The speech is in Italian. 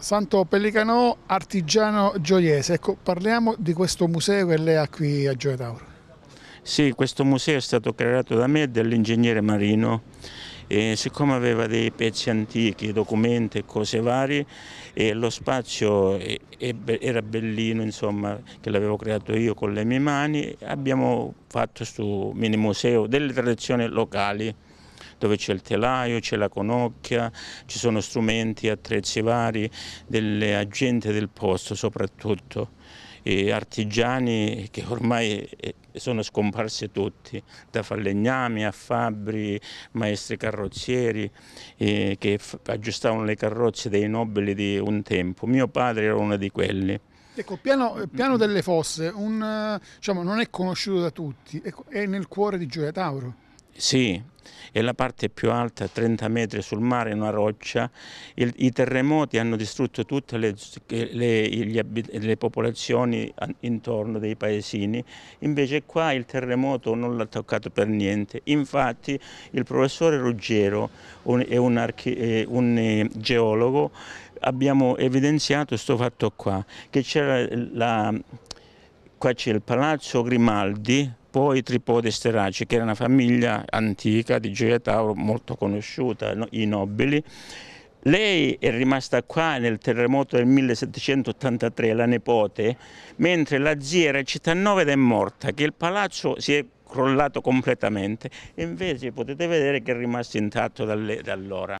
Santo Pellicano, artigiano gioiese. Ecco, parliamo di questo museo che lei ha qui a Gioia Tauro. Sì, questo museo è stato creato da me e dall'ingegnere Marino. E siccome aveva dei pezzi antichi, documenti e cose varie, e lo spazio era bellino, insomma, che l'avevo creato io con le mie mani, abbiamo fatto questo mini museo delle tradizioni locali dove c'è il telaio, c'è la conocchia, ci sono strumenti, attrezzi vari, delle agenti del posto soprattutto artigiani che ormai eh, sono scomparsi tutti, da falegnami a fabbri, maestri carrozzieri eh, che aggiustavano le carrozze dei nobili di un tempo. Mio padre era uno di quelli. Ecco, piano, eh, piano delle Fosse un, eh, diciamo, non è conosciuto da tutti, ecco, è nel cuore di Gioia Tauro. Sì, e la parte più alta 30 metri sul mare in una roccia, il, i terremoti hanno distrutto tutte le, le, le, le, popolazioni intorno dei paesini, invece qua il terremoto non l'ha toccato per niente. Infatti il professore Ruggero un, è un, archi, un eh, geologo, abbiamo evidenziato questo fatto qua, che c'era la, qua c'è il palazzo Grimaldi, poi i Steraci, che era una famiglia antica di Gioia Tauro, molto conosciuta, no? i nobili. Lei è rimasta qua nel terremoto del 1783, la nipote, mentre la zia era a Cittanova ed è morta, che il palazzo si è crollato completamente. Invece potete vedere che è rimasto intatto da allora.